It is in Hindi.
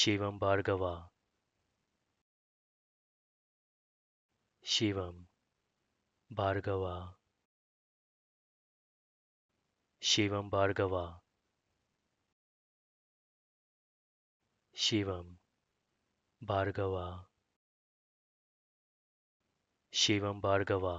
शिवम भार्गवा शिवम भार्गवा शिवम भार्गवा शिवम भार्गवा शिवम भार्गवा